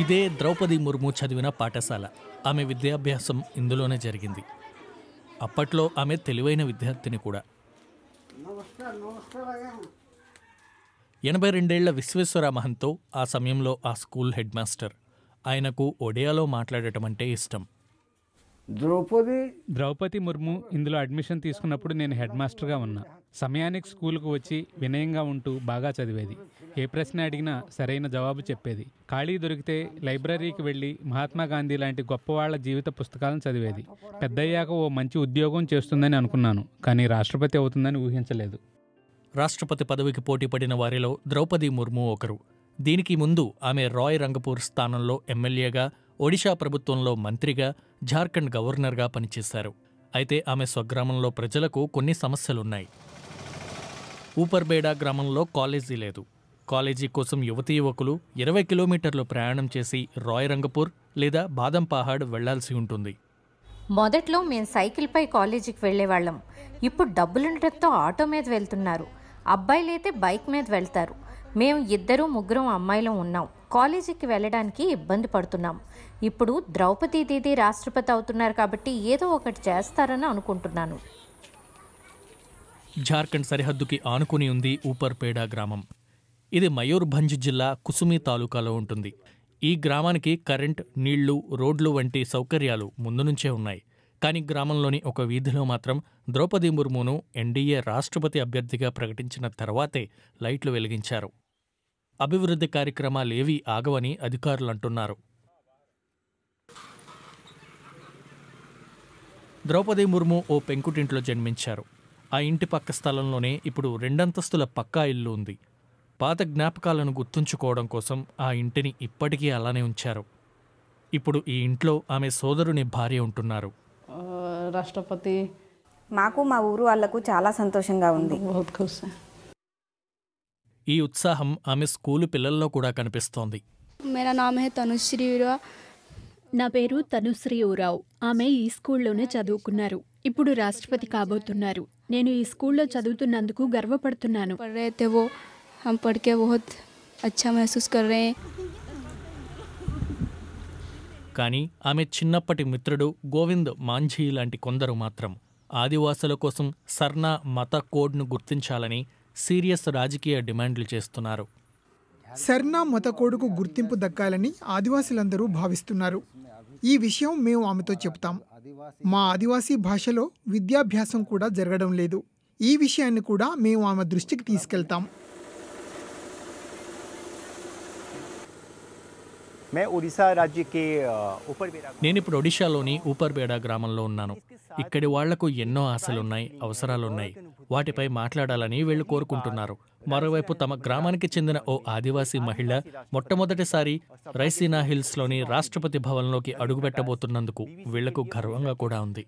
ఇదే ద్రౌపది ముర్ము చదివిన పాఠశాల ఆమె విద్యాభ్యాసం ఇందులోనే జరిగింది అప్పట్లో ఆమె తెలివైన విద్యార్థిని కూడా ఎనభై రెండేళ్ల విశ్వేశ్వర మహంతో ఆ సమయంలో ఆ స్కూల్ హెడ్ మాస్టర్ ఆయనకు ఒడియాలో మాట్లాడటం అంటే ఇష్టం ద్రౌపది ద్రౌపది ముర్ము ఇందులో అడ్మిషన్ తీసుకున్నప్పుడు నేను హెడ్ మాస్టర్గా ఉన్నా సమయానికి స్కూల్కు వచ్చి వినయంగా ఉంటూ బాగా చదివేది ఏ ప్రశ్న అడిగినా సరైన జవాబు చెప్పేది ఖాళీ దొరికితే లైబ్రరీకి వెళ్ళి మహాత్మా గాంధీ లాంటి గొప్పవాళ్ల జీవిత పుస్తకాలను చదివేది పెద్దయ్యాక ఓ మంచి ఉద్యోగం చేస్తుందని అనుకున్నాను కానీ రాష్ట్రపతి అవుతుందని ఊహించలేదు రాష్ట్రపతి పదవికి పోటీపడిన వారిలో ద్రౌపది ముర్ము ఒకరు దీనికి ముందు ఆమె రాయ్ రంగపూర్ స్థానంలో ఎమ్మెల్యేగా ఒడిషా ప్రభుత్వంలో మంత్రిగా జార్ఖండ్ గవర్నర్గా పనిచేశారు అయితే ఆమె స్వగ్రామంలో ప్రజలకు కొన్ని సమస్యలున్నాయి ఊపర్బేడా గ్రామంలో కాలేజీ లేదు కాలేజీ కోసం యువతీ యువకులు ఇరవై కిలోమీటర్లు ప్రయాణం చేసి రాయ్ రంగపూర్ లేదా బాదం పహాడ్ వెళ్లాల్సి ఉంటుంది మొదట్లో మేము సైకిల్పై కాలేజీకి వెళ్లేవాళ్ళం ఇప్పుడు డబ్బులుండటంతో ఆటో మీద వెళ్తున్నారు అబ్బాయిలైతే బైక్ మీద వెళ్తారు మేము ఇద్దరూ ముగ్గురం అమ్మాయిలం ఉన్నాం కాలేజీకి వెళ్ళడానికి ఇబ్బంది పడుతున్నాం ఇప్పుడు ద్రౌపది దీది రాష్ట్రపతి అవుతున్నారు కాబట్టి ఏదో ఒకటి చేస్తారని అనుకుంటున్నాను జార్ఖండ్ సరిహద్దుకి ఆనుకుని ఉంది ఊపర్పేడ గ్రామం ఇది మయూర్భంజ్ జిల్లా కుసుమి తాలూకాలో ఉంటుంది ఈ గ్రామానికి కరెంట్ నీళ్లు రోడ్లు వంటి సౌకర్యాలు ముందు నుంచే ఉన్నాయి కానీ గ్రామంలోని ఒక వీధిలో మాత్రం ద్రౌపది ముర్మును ఎన్డీఏ రాష్ట్రపతి అభ్యర్థిగా ప్రకటించిన తర్వాతే లైట్లు వెలిగించారు అభివృద్ధి కార్యక్రమాలేవీ ఆగవని అధికారులంటున్నారు ద్రౌపది ముర్ము ఓ పెంకుటింట్లో జన్మించారు ఆ ఇంటి పక్క స్థలంలోనే ఇప్పుడు రెండంతస్తుల పక్కా ఇల్లు ఉంది పాత జ్ఞాపకాలను గుర్తుంచుకోవడం కోసం ఆ ఇంటిని ఇప్పటికీ అలానే ఉంచారు ఇప్పుడు ఈ ఇంట్లో ఆమె సోదరుని భార్య ఉంటున్నారు రాష్ట్రపతి మాకు మా ఊరు వాళ్లకు చాలా సంతోషంగా ఉంది ఈ ఉత్సాహం ఆమె స్కూలు పిల్లల్లో కూడా కనిపిస్తోంది నామే నా పేరు తనుశ్రీ ఊరావు ఆమె ఈ స్కూల్లోనే చదువుకున్నారు ఇప్పుడు రాష్ట్రపతి కాబోతున్నారు నేను ఈ స్కూల్లో చదువుతున్నందుకు గర్వపడుతున్నాను కానీ ఆమె చిన్నప్పటి మిత్రుడు గోవింద్ మాంఝీ లాంటి కొందరు మాత్రం ఆదివాసుల కోసం సర్నా మత కోడ్ను గుర్తించాలని సీరియస్ రాజకీయ డిమాండ్లు చేస్తున్నారు సర్నా మత గుర్తింపు దక్కాలని ఆదివాసులందరూ భావిస్తున్నారు ఈ విషయం మేము ఆమెతో చెప్తాం మా ఆదివాసీ భాషలో విద్యాభ్యాసం కూడా జరగడం లేదు ఈ విషయాన్ని కూడా మేము ఆమె దృష్టికి తీసుకెళ్తాం నేను ఇప్పుడు ఒడిశాలోని ఊపర్బేడా గ్రామంలో ఉన్నాను ఇక్కడి వాళ్లకు ఎన్నో ఆశలున్నాయి అవసరాలున్నాయి వాటిపై మాట్లాడాలని వీళ్ళు కోరుకుంటున్నారు మరోవైపు తమ గ్రామానికి చెందిన ఓ ఆదివాసీ మహిళ మొట్టమొదటిసారి రైసీనా హిల్స్లోని రాష్ట్రపతి భవన్లోకి అడుగుపెట్టబోతున్నందుకు వీళ్లకు గర్వంగా కూడా ఉంది